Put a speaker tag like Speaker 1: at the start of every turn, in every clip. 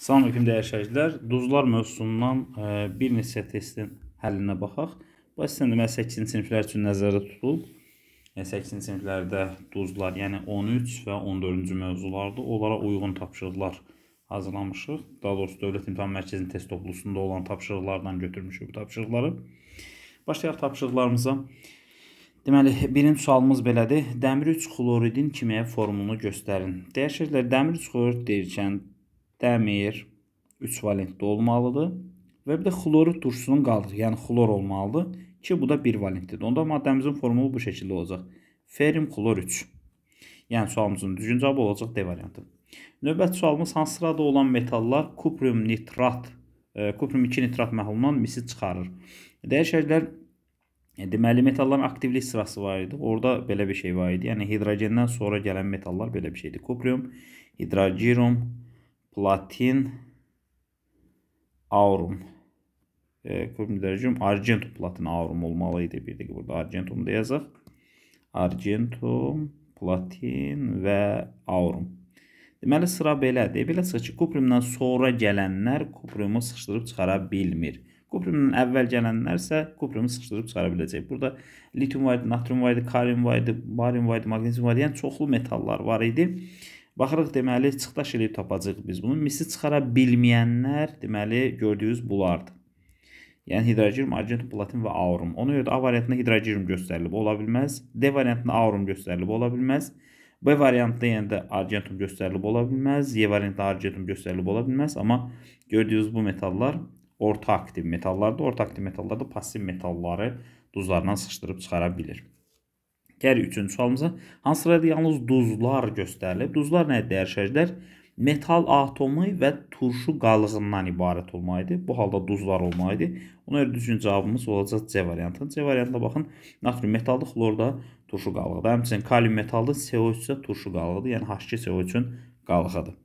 Speaker 1: Salamünaleyküm dəyərli şəhidlər. Duzlar mövzusundan e, bir neçə testin həllinə baxaq. Bu əslində deməli 8-ci siniflər üçün nəzərdə tutulub. 8-ci e, siniflərdə duzlar, yəni 13 və 14-cü mövzulardır. Onlara uyğun tapşırıqlar hazırlamışıq. Daha doğrusu Dövlət İmtahan Mərkəzinin test toplusunda olan tapşırıqlardan götürmüşük bu tapşırıqları. Başlayaq tapşırıqlarımıza. Deməli, birinci sualımız belədir. Dəmir 3 xloridin kimyə formulunu göstərin. Dəyişirlər, dəmir 3 xlorid deyirkən dəmir 3 valentdə olmalıdır. Və bir də xloru turşusunun qaldığı, yəni xlor olmalıdır ki, bu da 1 valentlidir. Onda maddəmizin formulu bu şəkildə olacaq. Ferim xlor 3. Yəni sualımızın düzgün cavabı olacaq D variantı. Növbəti sualımız hansı sırada olan metallar kuprium nitrat, e, kuprium 2 nitrat məhlulundan misi çıxarır? Dəyər şərhlər e, deməli metalların aktivlik sırası var idi. Orda belə bir şey var idi. Yəni hidrogendən sonra gələn metallar belə bir şeydi. Kuprium, hidrogirum, platin aurum. E, Kırmızı argentum platin aurum olmalıydı. Bir dəqiqə burada argentum da yazaq. Argentum, platin və aurum. Deməli sıra belədir. E, belə çıxır ki, kupriumdan sonra gələnlər kupriumu sıxışdırıb çıxara bilmir. Kupriumdan əvvəl gələnlər isə kupriumu sıxışdırıb çıxara biləcək. Burada litium var idi, natrium var idi, kalium var idi, barium var idi, magnezium var idi. Yəni çoxlu metallar var idi. Baxırıq deməli çıxdaş eləyib tapacağıq biz bunu. Misi çıxara bilməyənlər deməli gördüyünüz bulardır. Yəni hidrogerum, argentum, platin və aurum. Ona görə də A variantında hidrogerum göstərilib ola bilməz. D variantında aurum göstərilib ola bilməz. B variantında yenə yəni də argentum göstərilib ola bilməz, Y variantında argentum göstərilib ola bilməz, amma gördüyünüz bu metallar orta aktiv metallardır. Orta aktiv metallar da pasiv metalları duzlarla sıxışdırıb çıxara bilir. Gəl üçüncü sualımıza. Hansı sırada yalnız duzlar göstərilib? Duzlar nədir dəyərşəclər? Metal atomu və turşu qalığından ibarət olmalıydı. Bu halda duzlar olmalıydı. Ona görə düzgün cavabımız olacaq C variantı. C variantına baxın. Natrium metalda, xlorda turşu qalığıdır. Həmçinin kalium metalda CO3-də turşu qalığıdır. Yəni H2CO3-ün qalığıdır.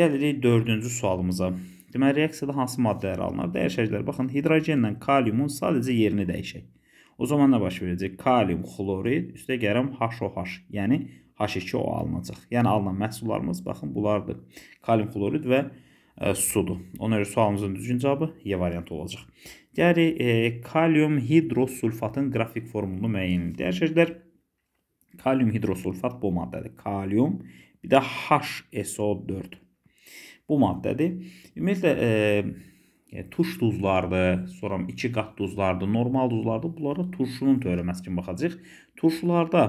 Speaker 1: Gəlirik 4-cü sualımıza. Deməli reaksiyada hansı maddələr alınır? Dəyişəcəklər. Baxın, hidrogenlə kaliumun sadəcə yerini dəyişək. O zaman nə baş verəcək? Kalium xlorid üstə gəlirəm HOH, yəni H2O alınacaq. Yəni alınan məhsullarımız baxın bunlardır. Kalium xlorid və ə, e, sudur. Ona görə sualımızın düzgün cavabı E variantı olacaq. Gəlirik e, kalium hidrosulfatın grafik formulunu müəyyən edir. Şəhərlər kalium hidrosulfat bu maddədir. Kalium bir də HSO4 bu maddədir. Ümumiyyətlə e, e, tuş duzlardır, sonra iki qat duzlardır, normal duzlardır. Bunlara turşunun törməsi kimi baxacağıq. Turşularda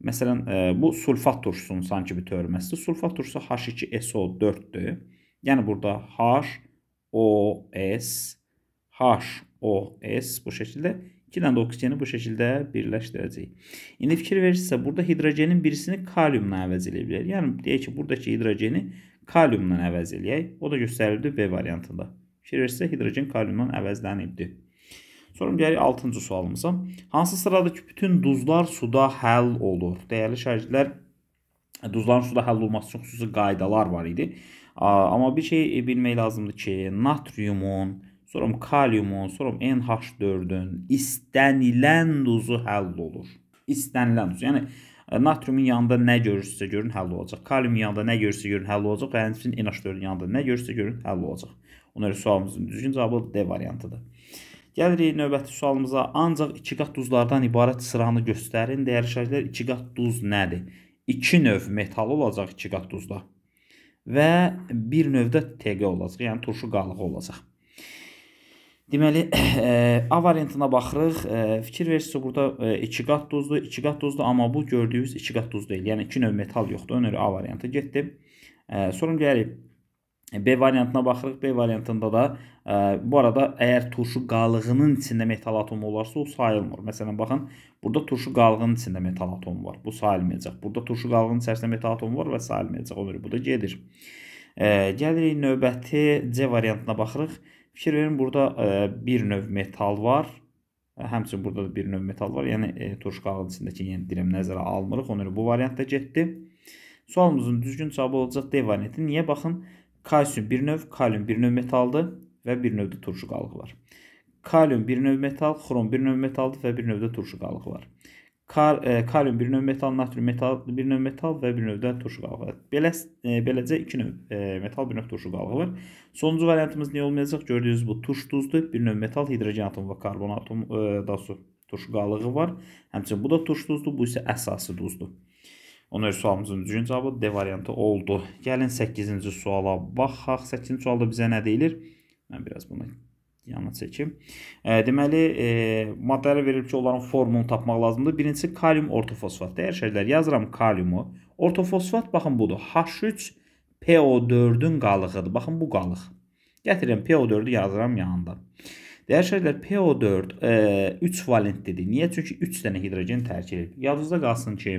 Speaker 1: məsələn e, bu sulfat turşusunun sanki bir törməsidir. Sulfat turşusu H2SO4-dür. Yəni burada HOS HOS bu şəkildə 2 dənə də oksijeni bu şəkildə birləşdirəcəyik. İndi fikir verirsə, burada hidrogenin birisini kaliumla əvəz edə bilər. Yəni deyək ki, buradakı hidrogeni kaliumla əvəz eləyək. O da göstərildi B variantında. Fikirlər hidrogen kaliumdan əvəzlənibdi. Sonra gəlir 6-cı sualımıza. Hansı sıradakı bütün duzlar suda həll olur? Dəyərli şagirdlər, duzların suda həll olması üçün xüsusi qaydalar var idi. Amma bir şey bilmək lazımdır ki, natriumun, sonra kaliumun, sonra NH4-ün istənilən duzu həll olur. İstənilən duzu. Yəni e, natriumun yanında nə görürsüzsə görün həll olacaq. Kaliumun yanında nə görürsüzsə görün həll olacaq və həmçinin NH4-ün yanında nə görürsüzsə görün həll olacaq. Ona görə sualımızın düzgün cavabı D variantıdır. Gəlirik növbəti sualımıza. Ancaq iki qat duzlardan ibarət sıranı göstərin. Dəyərli şəhərlər, iki qat duz nədir? İki növ metal olacaq iki qat duzda və bir növdə TQ olacaq, yəni turşu qalığı olacaq. Deməli, ə, e, A variantına baxırıq. Ə, e, fikir versisi burada 2 e, qat duzdur, 2 qat duzdur, amma bu gördüyünüz 2 qat duz deyil. Yəni 2 növ metal yoxdur. Ona görə A variantı getdi. Ə, sorun gəlir. E, B variantına baxırıq. B variantında da ə, e, bu arada əgər turşu qalığının içində metal atomu olarsa o sayılmır. Məsələn baxın, burada turşu qalığının içində metal atomu var. Bu sayılmayacaq. Burada turşu qalığının içərisində metal atomu var və sayılmayacaq. Ona görə bu da gedir. Ə, e, gəlirik növbəti C variantına baxırıq. Fikir verin, burada ə, bir növ metal var. Həmçinin burada da bir növ metal var. Yəni e, turşu qalığının içindəki yəni dirəm nəzərə almırıq. Ona görə bu variant da getdi. Sualımızın düzgün cavabı olacaq D variantı. Niyə baxın? Kalsium bir növ, kalium bir növ metaldır və bir növdə turşu qalığı var. Kalium bir növ metal, xrom bir növ metaldır və bir növdə turşu qalığı var. Kal e, kalium bir növ metal, natrium metal bir növ metal və bir növdə turşu qalığı var. Belə e, beləcə iki növ e, metal, bir növ turşu qalığı var. Sonuncu variantımız nə olmayacaq? Gördüyünüz bu turş duzdur. Bir növ metal, hidrogen atomu və karbon atomu e, da su turşu qalığı var. Həmçinin bu da turş duzdur, bu isə əsası duzdur. Ona görə sualımızın düzgün cavabı D variantı oldu. Gəlin 8-ci suala baxaq. 8-ci sualda bizə nə deyilir? Mən biraz bunu yana çəkim. E, deməli, e, maddələr verilib ki, onların formunu tapmaq lazımdır. Birincisi kalium ortofosfat. Dəyər şəhərlər yazıram kaliumu. Ortofosfat baxın budur. H3PO4-ün qalığıdır. Baxın bu qalıq. Gətirirəm PO4-ü yazıram yanında. Dəyər şəhərlər PO4 e, 3 valentlidir. Niyə? Çünki 3 dənə hidrogen tərkib edir. Yadınızda qalsın ki,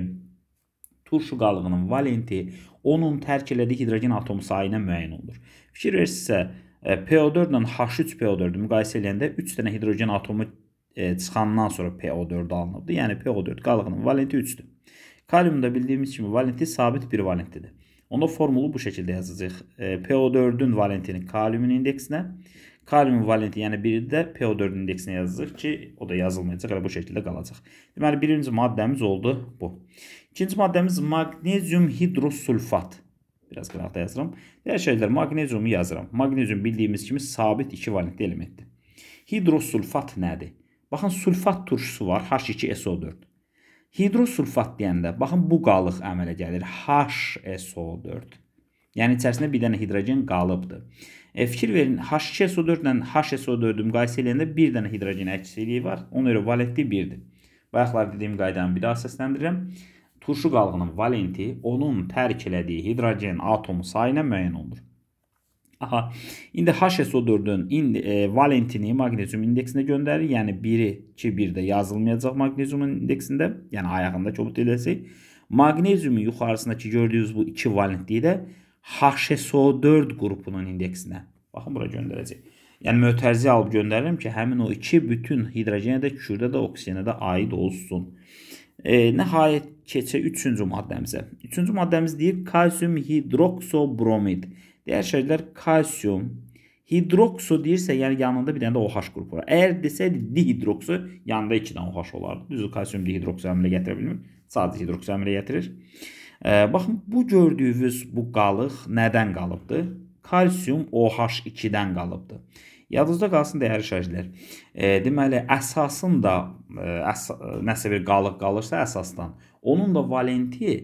Speaker 1: turşu qalığının valenti onun tərk elədiyi hidrogen atomu sayı ilə müəyyən olunur. Fikir versinizsə, e, PO4 ilə H3PO4-ü müqayisə edəndə 3 dənə hidrogen atomu e, çıxandan sonra PO4 alınıbdı. Yəni PO4 qalığının valenti 3-dür. Kaliumda bildiyimiz kimi valenti sabit bir valentidir. Onda formulu bu şəkildə yazacağıq. E, PO4-ün valentini kaliumun indeksinə, kaliumun valenti, yəni biri də PO4-ün indeksinə yazacağıq ki, o da yazılmayacaq, elə bu şəkildə qalacaq. Deməli, birinci maddəmiz oldu bu. İkinci maddəmiz magnezium hidrosulfat. Biraz qıraqda yazıram. Digər şeylər magneziumu yazıram. Magnezium bildiyimiz kimi sabit iki valentli elementdir. Hidrosulfat nədir? Baxın, sulfat turşusu var, H2SO4. Hidrosulfat deyəndə, baxın, bu qalıq əmələ gəlir, HSO4. Yəni, içərisində bir dənə hidrogen qalıbdır. E, fikir verin, H2SO4 ilə HSO4-ü müqayisə eləyəndə bir dənə hidrogen əksiliyi var, ona görə valentli 1-dir. Bayaqlar dediyim qaydanı bir daha səsləndirirəm turşu qalığının valenti onun tərk elədiyi hidrogen atomu sayı ilə müəyyən olunur. Aha. İndi HSO4-ün indi e, valentini magnezyum indeksinə göndərir. Yəni 1-i 2-1-də yazılmayacaq magnezyumun indeksində, yəni ayağında kobud eləsək. Magnezyumun yuxarısındakı gördüyünüz bu 2 valentliyi də HSO4 qrupunun indeksinə. Baxın bura göndərəcək. Yəni mötərizə alıb göndərirəm ki, həmin o 2 bütün hidrogenə də, kükürdə də, oksigenə də aid olsun. E, nəhayət keçək 3-cü maddəmizə. 3-cü maddəmiz deyir kalsium hidroksobromid. Digər şeylər kalsium hidrokso deyirsə, yəni yanında bir dənə də OH qrupu var. Əgər desəydi dihidrokso, yanında 2 dənə OH olardı. Düzdür, kalsium dihidrokso əmrlə gətirə bilmir. Sadəcə hidrokso əmrlə gətirir. E, baxın, bu gördüyünüz bu qalıq nədən qalıbdır? Kalsium OH2-dən qalıbdır. Yadınızda qalsın dəyəri şərhlər. E, deməli, əsasın da e, əs nəsə bir qalıq qalırsa əsasdan, onun da valenti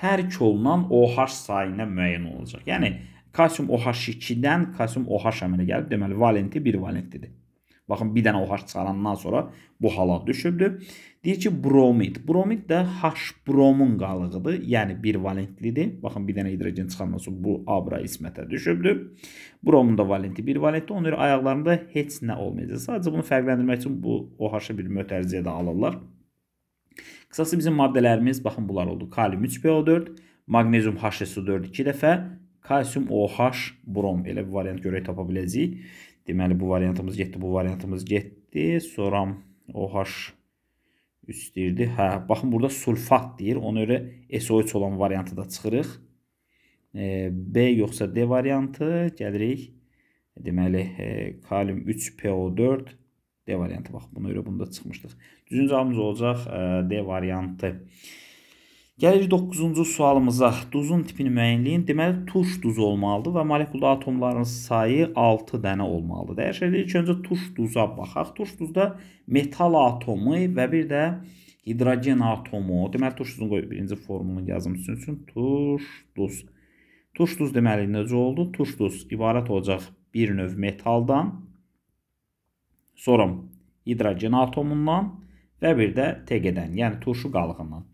Speaker 1: tərk olunan OH sayına müəyyən olacaq. Yəni kalsium OH2-dən kalsium OH əmələ gəlib, deməli valenti 1 valentidir. Baxın, bir dənə o H çıxarandan sonra bu hala düşübdür. Deyir ki, bromid. Bromid də H bromun qalığıdır, yəni bir valentlidir. Baxın, bir dənə hidrogen çıxarması bu abra ismətə düşübdür. Bromun da valenti bir valentdir. Ona görə ayaqlarında heç nə olmayacaq. Sadəcə bunu fərqləndirmək üçün bu OH-ı bir mötərizəyə də alırlar. Qısası bizim maddələrimiz, baxın, bunlar oldu. Kalium 3PO4, magnezium HSO4 2 dəfə, kalsium OH, brom. Elə bir variant görək tapa biləcəyik. Deməli bu variantımız getdi, bu variantımız getdi. Sonra OH üstdirdi. Hə, baxın burada sulfat deyir. Ona görə SO3 olan variantı da çıxırıq. E, B yoxsa D variantı gəlirik. Deməli e, kalium 3PO4 D variantı bax. Buna görə bunu da çıxmışdıq. Düzgün cavabımız olacaq e, D variantı. Gəlirik 9-cu sualımıza. Duzun tipini müəyyənləyin. Deməli, turş duzu olmalıdır və molekulda atomların sayı 6 dənə olmalıdır. Dəyişərik, ilk öncə turş duza baxaq. Turş duzda metal atomu və bir də hidrogen atomu. Deməli, turş duzunu qoyub birinci formulunu yazım üçün turş duz. Turş duz deməli necə oldu? Turş duz ibarət olacaq bir növ metaldan, sonra hidrogen atomundan və bir də TG-dən, yəni turşu qalığından.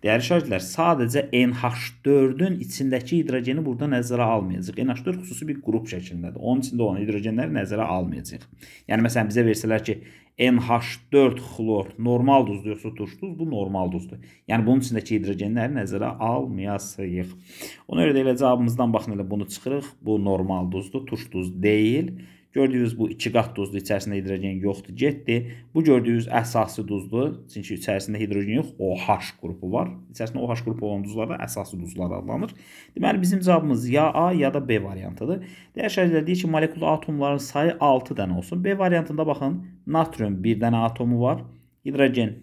Speaker 1: Dəyərli şahidlər, sadəcə NH4-ün içindəki hidrogeni burada nəzərə almayacaq. NH4 xüsusi bir qrup şəklindədir. Onun içində olan hidrogenləri nəzərə almayacaq. Yəni, məsələn, bizə versələr ki, NH4 xlor normal duzdur, yoxsa turşu duz, bu normal duzdur. Yəni, bunun içindəki hidrogenləri nəzərə almayasayıq. Ona görə də elə cavabımızdan baxın, elə bunu çıxırıq. Bu normal duzdur, turşu duz deyil. Gördüyünüz bu 2 qat duzdur, içərisində hidrogen yoxdur, getdi. Bu gördüyünüz əsası duzdur, çünki içərisində hidrogen yox, OH qrupu var. İçərisində OH qrupu olan duzlar da əsası duzlar adlanır. Deməli bizim cavabımız ya A ya da B variantıdır. Digər şəkildə deyir ki, molekul atomların sayı 6 dənə olsun. B variantında baxın, natrium 1 dənə atomu var, hidrogen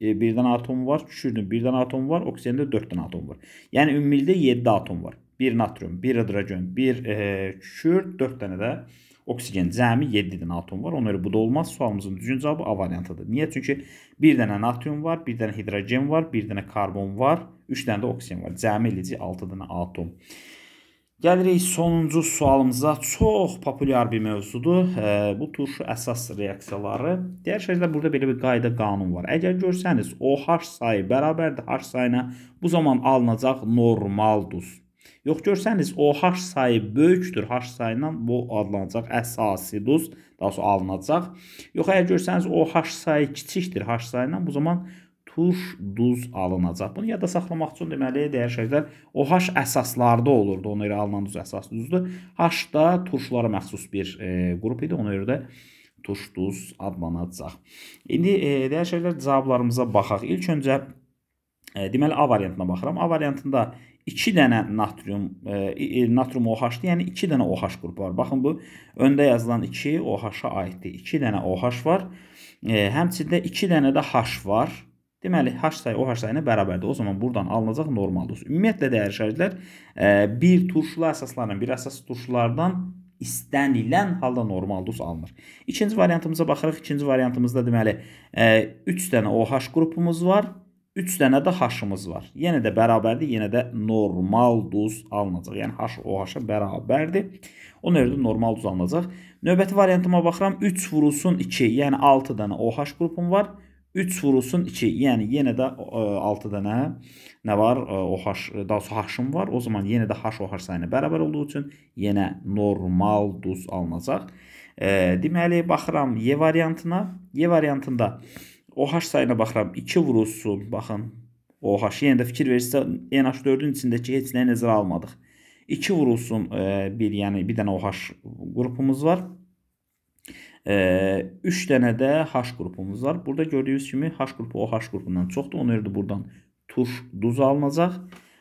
Speaker 1: e, bir dənə atomu var, kükürdün bir dənə atomu var, oksijində 4 dənə atomu var. Yəni ümumilikdə 7 atom var. 1 natrium, 1 hidrogen, 1 e, kükürd, 4 dənə də Oksigen cəmi 7 dənə atom var. Ona görə bu da olmaz. Sualımızın düzgün cavabı A variantıdır. Niyə? Çünki bir dənə natrium var, bir dənə hidrogen var, bir dənə karbon var, 3 dənə də oksigen var. Cəmi eləcək 6 dənə atom. Gəlirik sonuncu sualımıza. Çox populyar bir mövzudur. Bu turşu əsas reaksiyaları. Digər şeylər burada belə bir qayda qanun var. Əgər görsəniz OH sayı bərabərdir H sayına, bu zaman alınacaq normal duz. Yox görsəniz OH sayı böyükdür. H sayından bu adlanacaq əsasi duz, daha sonra alınacaq. Yox əgər görsəniz OH sayı kiçikdir H sayından, bu zaman turş duz alınacaq. Bunu yadda saxlamaq üçün deməli dəyər şəklər OH əsaslarda olurdu. Ona görə alınan duz əsas duzdur. H da turşlara məxsus bir e, qrup idi. Ona görə də turş duz adlanacaq. İndi e, dəyər şəklər cavablarımıza baxaq. İlk öncə E, deməli A variantına baxıram. A variantında 2 dənə natrium e, natrium OH-dır, yəni 2 dənə OH qrupu var. Baxın bu öndə yazılan 2 OH-a aiddir. 2 dənə OH var. E, həmçində 2 dənə də H var. Deməli H sayı OH sayına bərabərdir. O zaman buradan alınacaq normal doz. Ümumiyyətlə dəyərli şəhidlər e, bir turşulu əsaslardan, bir əsas turşulardan istənilən halda normal duz alınır. İkinci variantımıza baxırıq. İkinci variantımızda deməli 3 e, dənə OH qrupumuz var. 3 dənə də haşımız var. Yenə də bərabərdir, yenə də normal duz alınacaq. Yəni haş OH-a bərabərdir. O növdə normal duz alınacaq. Növbəti variantıma baxıram. 3 vurulsun 2, yəni 6 dənə OH qrupum var. 3 vurulsun 2, yəni yenə də 6 e, dənə nə var? OH, daha sonra haşım var. O zaman yenə də haş OH sayına bərabər olduğu üçün yenə normal duz alınacaq. E, deməli, baxıram Y variantına. Y variantında 2 OH sayına baxıram 2 vurulsun. Baxın OH yenə də fikir verirsə NH4-ün içindəki heç nəyi nəzərə almadıq. 2 vurulsun e, bir yəni bir dənə OH qrupumuz var. 3 e, dənə də H qrupumuz var. Burada gördüyünüz kimi H qrupu OH qrupundan çoxdur. Ona görə də buradan turş duz alınacaq.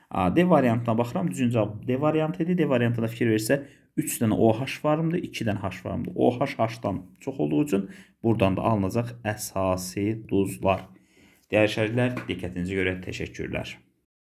Speaker 1: A, D variantına baxıram. Düzgün cavab D variantı idi. D variantına fikir versə 3 dənə OH varımdır, 2 dənə H varımdır. OH H-dan çox olduğu üçün buradan da alınacaq əsasi duzlar. Dəyişərlər, diqqətinizə görə təşəkkürlər.